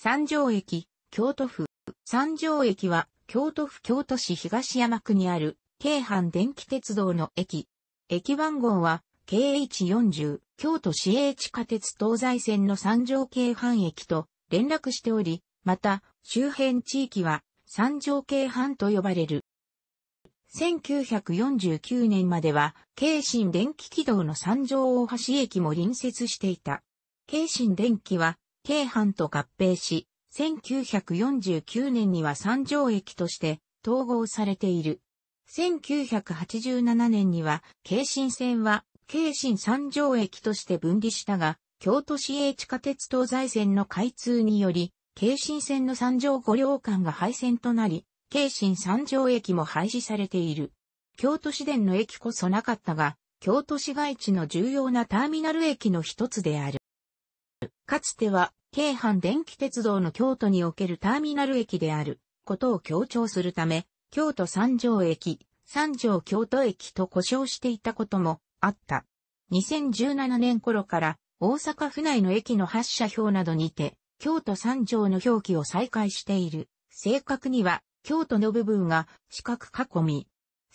三条駅、京都府。三条駅は、京都府京都市東山区にある、京阪電気鉄道の駅。駅番号は、KH40、京都市営地下鉄東西線の三条京阪駅と連絡しており、また、周辺地域は、三条京阪と呼ばれる。1949年までは、京新電気軌道の三条大橋駅も隣接していた。京新電気は、京阪と合併し、1949年には三条駅として統合されている。1987年には、京浜線は、京浜三条駅として分離したが、京都市営地下鉄東西線の開通により、京浜線の三条五両間が廃線となり、京浜三条駅も廃止されている。京都市電の駅こそなかったが、京都市街地の重要なターミナル駅の一つである。かつては、京阪電気鉄道の京都におけるターミナル駅であることを強調するため、京都三条駅、三条京都駅と呼称していたこともあった。2017年頃から大阪府内の駅の発車表などにて、京都三条の表記を再開している。正確には、京都の部分が四角囲み。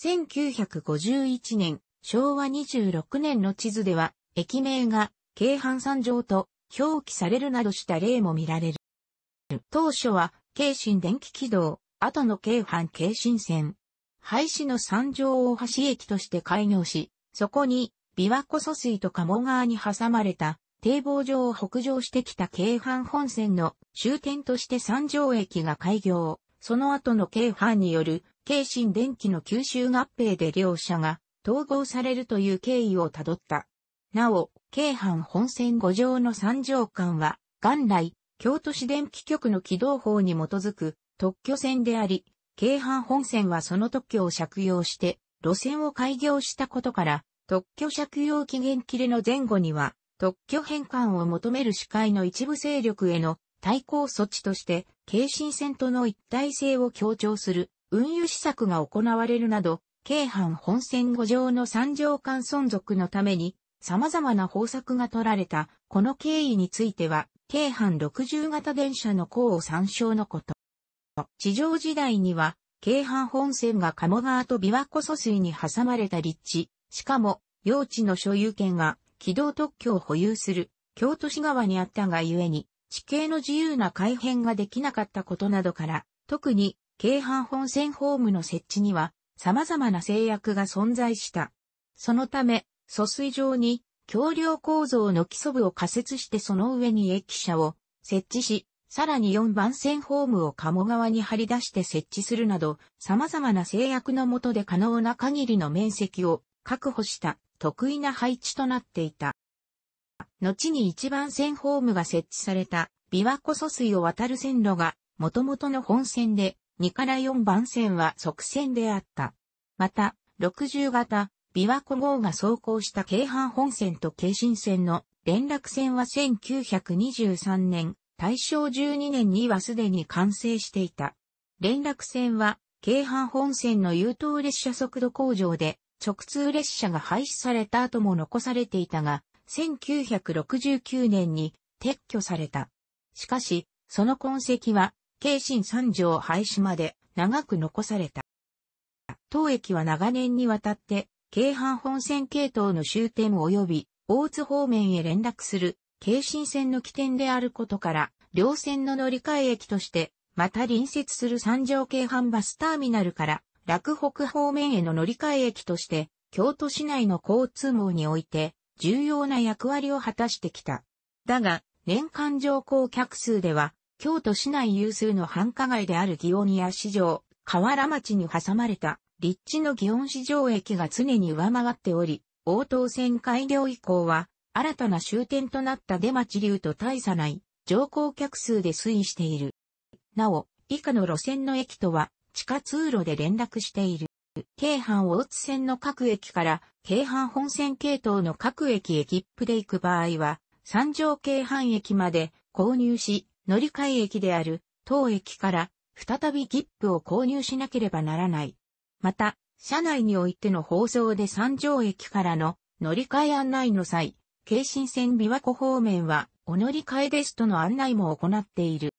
1951年、昭和26年の地図では、駅名が京阪三条と表記されるなどした例も見られる。当初は、京神電気軌道、後の京阪京神線、廃止の三条大橋駅として開業し、そこに、琵琶湖疎水と鴨川に挟まれた、堤防上を北上してきた京阪本線の終点として三条駅が開業。その後の京阪による京神電気の吸収合併で両社が統合されるという経緯をたどった。なお、京阪本線五条の三条間は、元来、京都市電気局の起動法に基づく特許線であり、京阪本線はその特許を借用して、路線を開業したことから、特許借用期限切れの前後には、特許返還を求める司会の一部勢力への対抗措置として、京神線との一体性を強調する運輸施策が行われるなど、京阪本線五条の三条間存続のために、様々な方策が取られた、この経緯については、京阪60型電車の項を参照のこと。地上時代には、京阪本線が鴨川と琵琶湖疎水に挟まれた立地、しかも、用地の所有権が、軌道特許を保有する、京都市側にあったがゆえに、地形の自由な改変ができなかったことなどから、特に、京阪本線ホームの設置には、様々な制約が存在した。そのため、疎水場に橋梁構造の基礎部を仮設してその上に駅舎を設置し、さらに4番線ホームを鴨川に張り出して設置するなど、様々な制約の下で可能な限りの面積を確保した得意な配置となっていた。後に1番線ホームが設置された琵琶湖疎水を渡る線路が元々の本線で2から4番線は側線であった。また、60型、琵琶湖号が走行した京阪本線と京新線の連絡線は1923年、大正12年にはすでに完成していた。連絡線は、京阪本線の優等列車速度工場で、直通列車が廃止された後も残されていたが、1969年に撤去された。しかし、その痕跡は、京新三条廃止まで長く残された。当駅は長年にわたって京阪本線系統の終点及び大津方面へ連絡する京新線の起点であることから、両線の乗り換え駅として、また隣接する三条京阪バスターミナルから、洛北方面への乗り換え駅として、京都市内の交通網において、重要な役割を果たしてきた。だが、年間乗降客数では、京都市内有数の繁華街である祇園や市場、河原町に挟まれた立地の祇園市場駅が常に上回っており、応答線改良以降は、新たな終点となった出町流と大差ない乗降客数で推移している。なお、以下の路線の駅とは、地下通路で連絡している。京阪大津線の各駅から、京阪本線系統の各駅駅っぷで行く場合は、三条京阪駅まで購入し、乗り換え駅である、当駅から、再び切符を購入しなければならない。また、車内においての放送で三条駅からの乗り換え案内の際、京神線琵琶湖方面はお乗り換えですとの案内も行っている。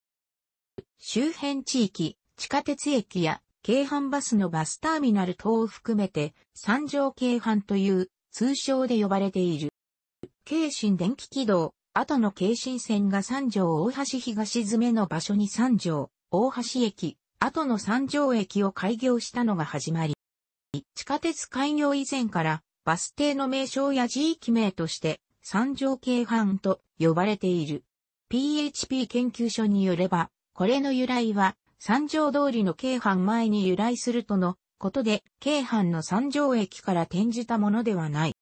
周辺地域、地下鉄駅や京阪バスのバスターミナル等を含めて三条京阪という通称で呼ばれている。京神電気軌道、後の京神線が三条大橋東詰めの場所に三条大橋駅、後の三条駅を開業したのが始まり、地下鉄開業以前からバス停の名称や地域名として三条京阪と呼ばれている。PHP 研究所によれば、これの由来は三条通りの京阪前に由来するとのことで、京阪の三条駅から転じたものではない。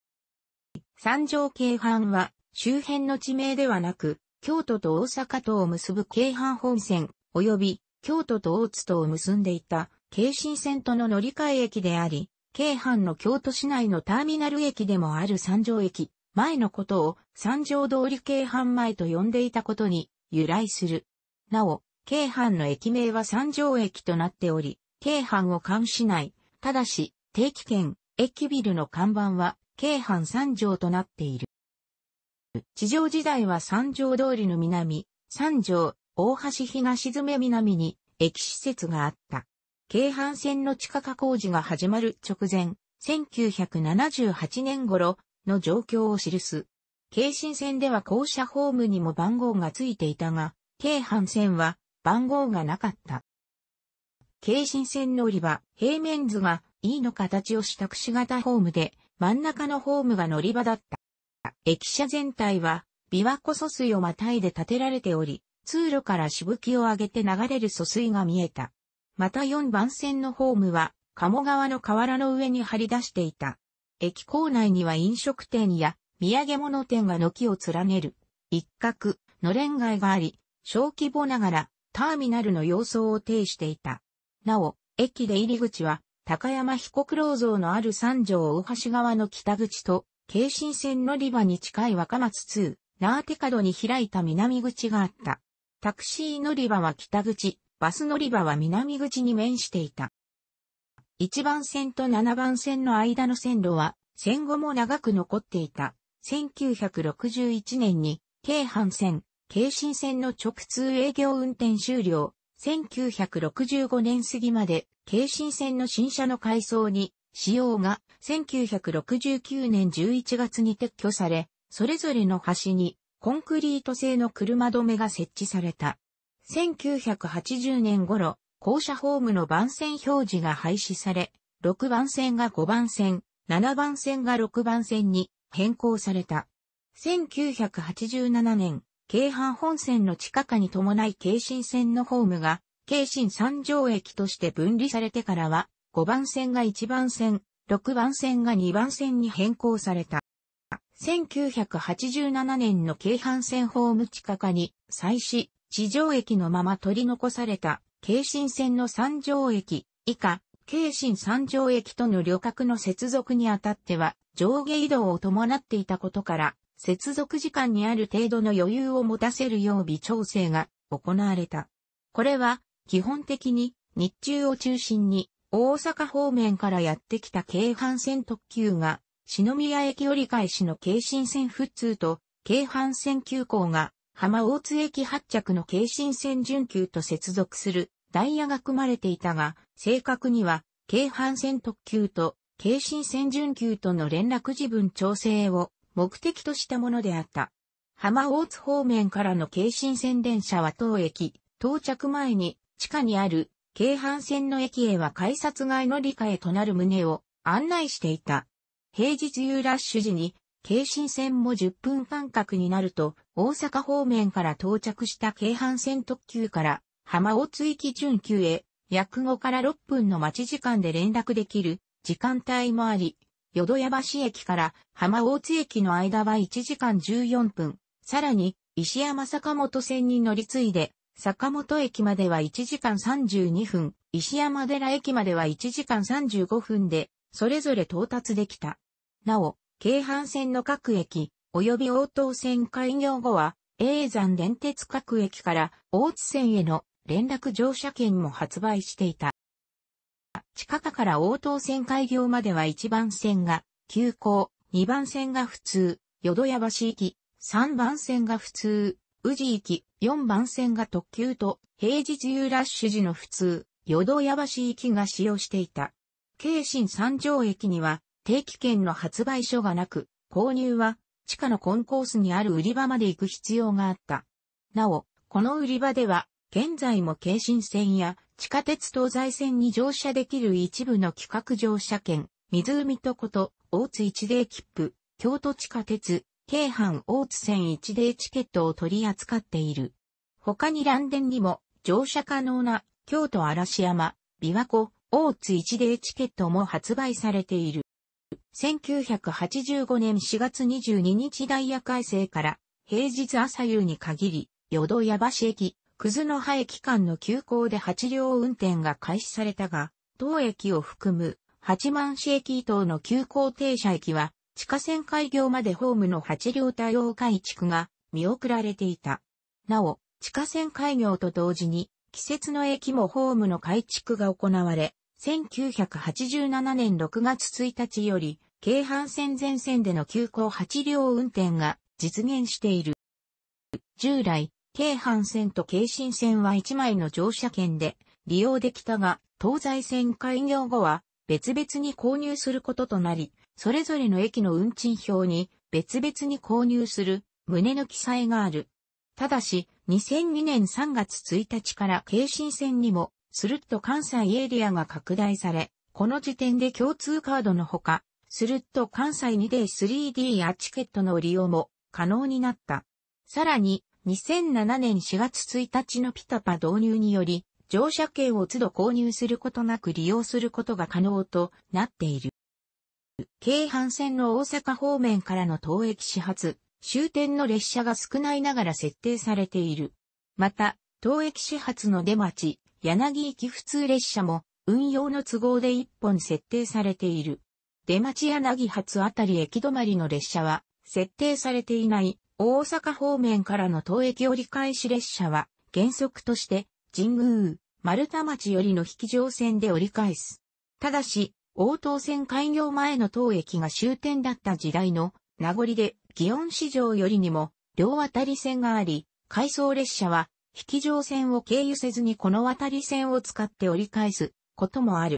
三条京阪は周辺の地名ではなく、京都と大阪とを結ぶ京阪本線及び京都と大津とを結んでいた、京神線との乗り換え駅であり、京阪の京都市内のターミナル駅でもある三条駅、前のことを三条通り京阪前と呼んでいたことに由来する。なお、京阪の駅名は三条駅となっており、京阪を関市内、ただし、定期券、駅ビルの看板は、京阪三条となっている。地上時代は三条通りの南、三条、大橋東詰南に駅施設があった。京阪線の地下化工事が始まる直前、1978年頃の状況を記す。京神線では校舎ホームにも番号がついていたが、京阪線は番号がなかった。京神線乗り場、平面図が E の形をしたくしホームで、真ん中のホームが乗り場だった。駅舎全体は、琵琶湖疎水をまたいで建てられており、通路からしぶきを上げて流れる疎水が見えた。また4番線のホームは、鴨川の河原の上に張り出していた。駅構内には飲食店や土産物店が軒を連ねる。一角、のれん街があり、小規模ながらターミナルの様相を呈していた。なお、駅で入り口は、高山彦九郎像のある三条大橋側の北口と、京神線乗り場に近い若松通、ナーテ角に開いた南口があった。タクシー乗り場は北口、バス乗り場は南口に面していた。1番線と7番線の間の線路は戦後も長く残っていた。1961年に京阪線、京新線の直通営業運転終了。1965年過ぎまで京新線の新車の改装に使用が1969年11月に撤去され、それぞれの端にコンクリート製の車止めが設置された。1980年頃、校舎ホームの番線表示が廃止され、6番線が5番線、7番線が6番線に変更された。1987年、京阪本線の地下化に伴い京神線のホームが、京神三条駅として分離されてからは、5番線が1番線、6番線が2番線に変更された。1987年の京阪線ホーム地下化に、際し、地上駅のまま取り残された、京新線の三条駅、以下、京新三条駅との旅客の接続にあたっては、上下移動を伴っていたことから、接続時間にある程度の余裕を持たせるよう微調整が行われた。これは、基本的に、日中を中心に、大阪方面からやってきた京阪線特急が、篠宮駅折り返しの京浜線普通と、京阪線急行が、浜大津駅発着の京浜線準急と接続するダイヤが組まれていたが、正確には、京阪線特急と、京浜線準急との連絡時分調整を目的としたものであった。浜大津方面からの京浜線電車は当駅、到着前に、地下にある、京阪線の駅へは改札外乗り換えとなる旨を案内していた。平日夕ラッシュ時に、京新線も10分間隔になると、大阪方面から到着した京阪線特急から、浜大津駅準急へ、約5から6分の待ち時間で連絡できる時間帯もあり、淀屋橋駅から浜大津駅の間は1時間14分、さらに石山坂本線に乗り継いで、坂本駅までは1時間32分、石山寺駅までは1時間35分で、それぞれ到達できた。なお、京阪線の各駅、及び応答線開業後は、永山電鉄各駅から大津線への連絡乗車券も発売していた。近下から応答線開業までは1番線が急行、2番線が普通、淀屋橋行き、3番線が普通、宇治行き、4番線が特急と、平日夕ラッシュ時の普通、淀屋橋行きが使用していた。京新三条駅には定期券の発売所がなく、購入は地下のコンコースにある売り場まで行く必要があった。なお、この売り場では、現在も京新線や地下鉄東西線に乗車できる一部の企画乗車券、湖とこと、大津一例切符、京都地下鉄、京阪大津線一例チケットを取り扱っている。他に蘭電にも乗車可能な京都嵐山、琵琶湖、大津一デチケットも発売されている。1985年4月22日ダイヤ改正から平日朝夕に限り、淀屋橋駅、葛の葉駅間の急行で8両運転が開始されたが、当駅を含む八幡市駅以東の急行停車駅は地下線開業までホームの8両対応改築が見送られていた。なお、地下線開業と同時に季節の駅もホームの改築が行われ、1987年6月1日より、京阪線全線での急行8両運転が実現している。従来、京阪線と京新線は1枚の乗車券で利用できたが、東西線開業後は別々に購入することとなり、それぞれの駅の運賃表に別々に購入する旨の記載がある。ただし、2002年3月1日から京新線にもすると関西エリアが拡大され、この時点で共通カードのほか、すると関西 2D3D やチケットの利用も可能になった。さらに、2007年4月1日のピタパ導入により、乗車券を都度購入することなく利用することが可能となっている。京阪線の大阪方面からの当駅始発、終点の列車が少ないながら設定されている。また、当駅始発の出町、柳駅普通列車も運用の都合で一本設定されている。出町柳発あたり駅止まりの列車は設定されていない大阪方面からの当駅折り返し列車は原則として神宮、丸太町よりの引き乗線で折り返す。ただし、応答線開業前の当駅が終点だった時代の名残で、祇園市場よりにも両渡り線があり、回送列車は引き上線を経由せずにこの渡り線を使って折り返すこともある。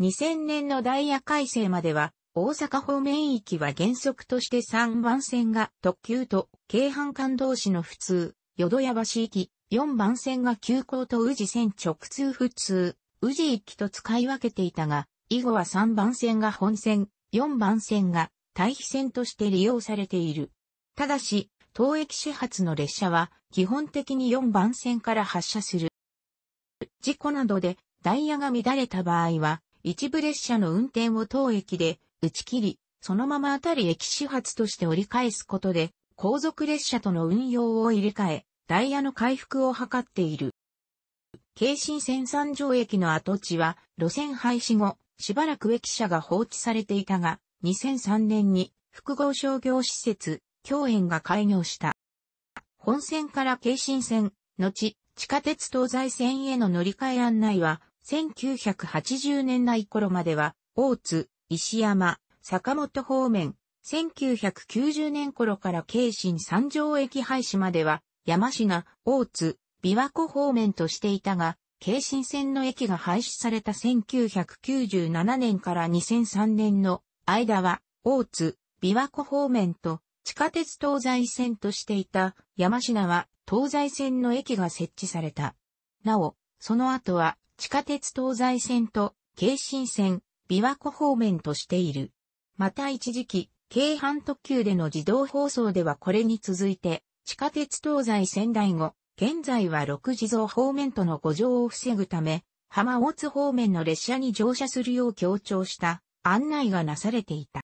2000年のダイヤ改正までは、大阪方面域は原則として3番線が特急と京阪間同士の普通、淀屋橋駅、4番線が急行と宇治線直通普通、宇治一期と使い分けていたが、以後は3番線が本線、4番線が対比線として利用されている。ただし、当駅始発の列車は基本的に4番線から発車する。事故などでダイヤが乱れた場合は、一部列車の運転を当駅で打ち切り、そのままあたり駅始発として折り返すことで、後続列車との運用を入れ替え、ダイヤの回復を図っている。京浜線三条駅の跡地は、路線廃止後、しばらく駅舎が放置されていたが、2003年に複合商業施設、共演が開業した。本線から京神線、後、地下鉄東西線への乗り換え案内は、1980年代頃までは、大津、石山、坂本方面、1990年頃から京神三条駅廃止までは、山が、大津、琵琶湖方面としていたが、京神線の駅が廃止された1997年から2003年の間は、大津、琵琶湖方面と地下鉄東西線としていた山品は東西線の駅が設置された。なお、その後は地下鉄東西線と京浜線、琵琶湖方面としている。また一時期、京阪特急での自動放送ではこれに続いて、地下鉄東西仙台後、現在は六地蔵方面との誤乗を防ぐため、浜大津方面の列車に乗車するよう強調した案内がなされていた。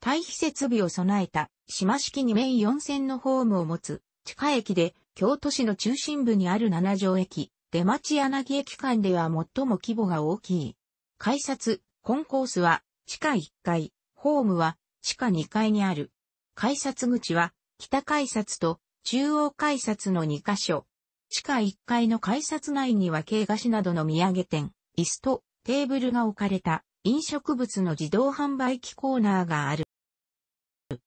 対比設備を備えた島式2面4線のホームを持つ地下駅で京都市の中心部にある七条駅、出町柳駅間では最も規模が大きい。改札、コンコースは地下1階、ホームは地下2階にある。改札口は北改札と中央改札の2カ所。地下1階の改札内には京菓子などの土産店、椅子とテーブルが置かれた飲食物の自動販売機コーナーがある。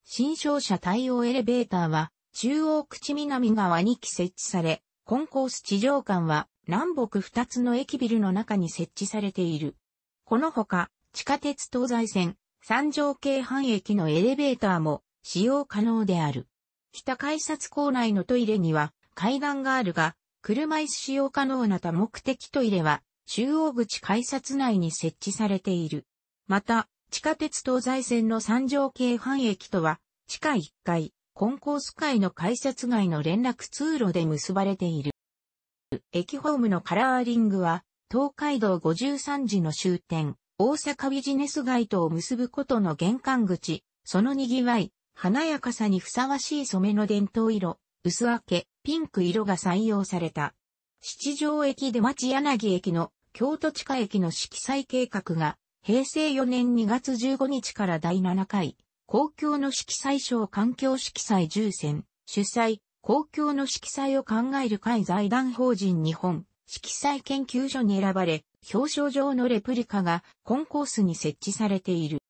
新商社対応エレベーターは、中央口南側に設置され、コンコース地上間は南北2つの駅ビルの中に設置されている。このほか、地下鉄東西線、三条京阪駅のエレベーターも使用可能である。北改札構内のトイレには階段があるが、車椅子使用可能な多目的トイレは中央口改札内に設置されている。また、地下鉄東西線の三条京阪駅とは、地下1階、コンコース階の改札外の連絡通路で結ばれている。駅ホームのカラーリングは、東海道53時の終点、大阪ビジネス街とを結ぶことの玄関口、その賑わい、華やかさにふさわしい染めの伝統色、薄明け、ピンク色が採用された。七条駅で町柳駅の京都地下駅の色彩計画が、平成4年2月15日から第7回、公共の色彩賞環境色彩重選、主催、公共の色彩を考える会財団法人日本、色彩研究所に選ばれ、表彰状のレプリカがコンコースに設置されている。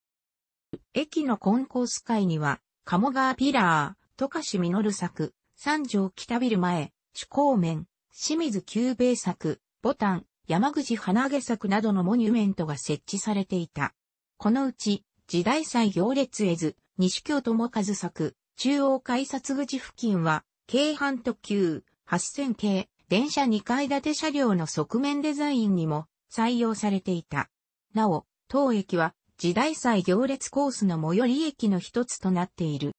駅のコンコース会には、鴨川ピラー、戸賀市実作、三条北ビル前、主光面、清水久兵作、ボタン、山口花毛作などのモニュメントが設置されていた。このうち、時代祭行列絵図、西京智和作、中央改札口付近は、京阪特急、8000系、電車2階建て車両の側面デザインにも採用されていた。なお、当駅は、時代祭行列コースの最寄り駅の一つとなっている。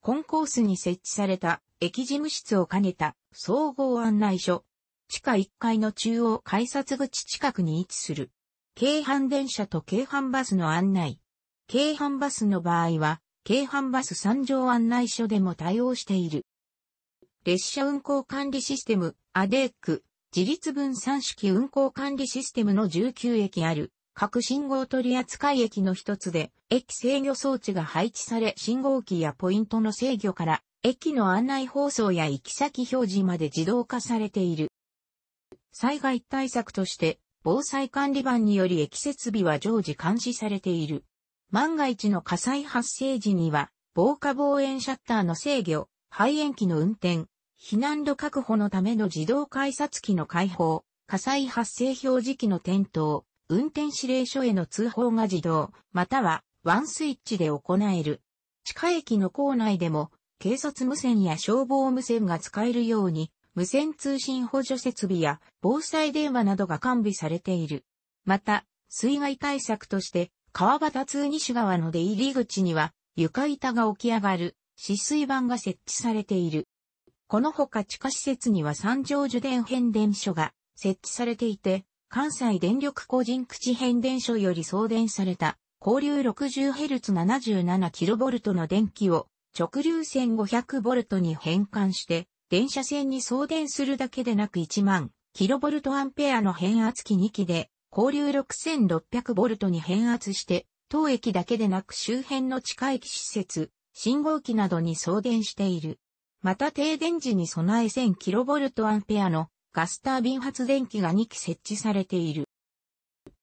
コンコースに設置された駅事務室を兼ねた総合案内所、地下1階の中央改札口近くに位置する。京阪電車と京阪バスの案内。京阪バスの場合は、京阪バス三条案内所でも対応している。列車運行管理システム、アデーク、自立分散式運行管理システムの19駅ある、各信号取扱駅の一つで、駅制御装置が配置され、信号機やポイントの制御から、駅の案内放送や行き先表示まで自動化されている。災害対策として防災管理板により駅設備は常時監視されている。万が一の火災発生時には、防火防炎シャッターの制御、排煙機の運転、避難路確保のための自動改札機の開放、火災発生表示機の点灯、運転指令所への通報が自動、またはワンスイッチで行える。地下駅の構内でも、警察無線や消防無線が使えるように、無線通信補助設備や防災電話などが完備されている。また、水害対策として、川端通西川の出入り口には、床板が起き上がる、止水板が設置されている。このほか地下施設には三条受電変電所が設置されていて、関西電力個人口変電所より送電された、交流 60Hz77kV の電気を直流線 500V に変換して、電車線に送電するだけでなく1万キロボルトアンペアの変圧器2機で、交流6 6 0 0ボルトに変圧して、当駅だけでなく周辺の地下駅施設、信号機などに送電している。また停電時に備え1 0 0 0キロボルトアンペアのガスタービン発電機が2機設置されている。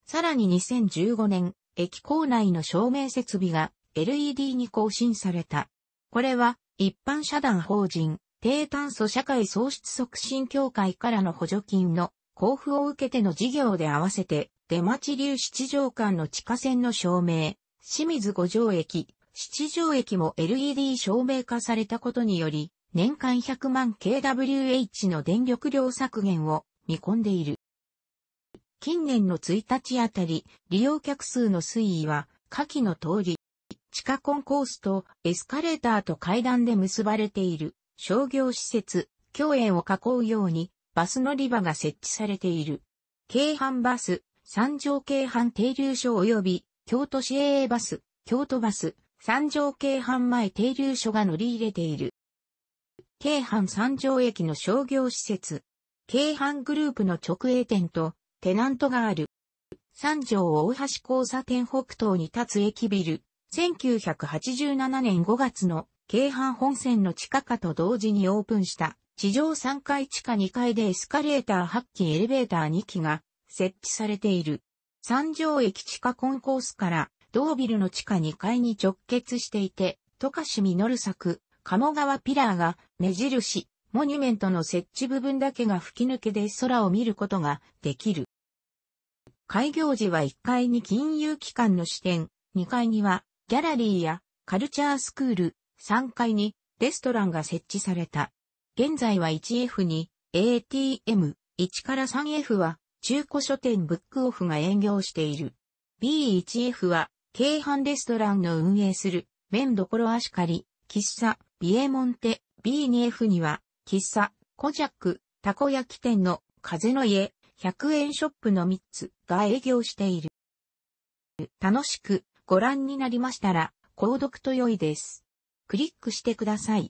さらに2015年、駅構内の照明設備が LED に更新された。これは一般社団法人低炭素社会創出促進協会からの補助金の交付を受けての事業で合わせて、出町流七条間の地下線の照明、清水五条駅、七条駅も LED 照明化されたことにより、年間100万 kWh の電力量削減を見込んでいる。近年の1日あたり、利用客数の推移は、下記の通り、地下コンコースとエスカレーターと階段で結ばれている。商業施設、京園を囲うようにバス乗り場が設置されている。京阪バス、三条京阪停留所及び京都市営バス、京都バス、三条京阪前停留所が乗り入れている。京阪三条駅の商業施設、京阪グループの直営店とテナントがある。三条大橋交差点北東に立つ駅ビル、1987年5月の京阪本線の地下化と同時にオープンした、地上3階地下2階でエスカレーター8機エレベーター2機が設置されている。三条駅地下コンコースから同ビルの地下2階に直結していて、渡嘉市実作、鴨川ピラーが目印、モニュメントの設置部分だけが吹き抜けで空を見ることができる。開業時は1階に金融機関の支店、2階にはギャラリーやカルチャースクール、3階にレストランが設置された。現在は 1F に ATM、1から 3F は中古書店ブックオフが営業している。B1F は京阪レストランの運営する麺どころアシカり、喫茶、ビエモンテ、B2F には喫茶、コジャック、たこ焼き店の風の家、100円ショップの3つが営業している。楽しくご覧になりましたら、購読と良いです。クリックしてください。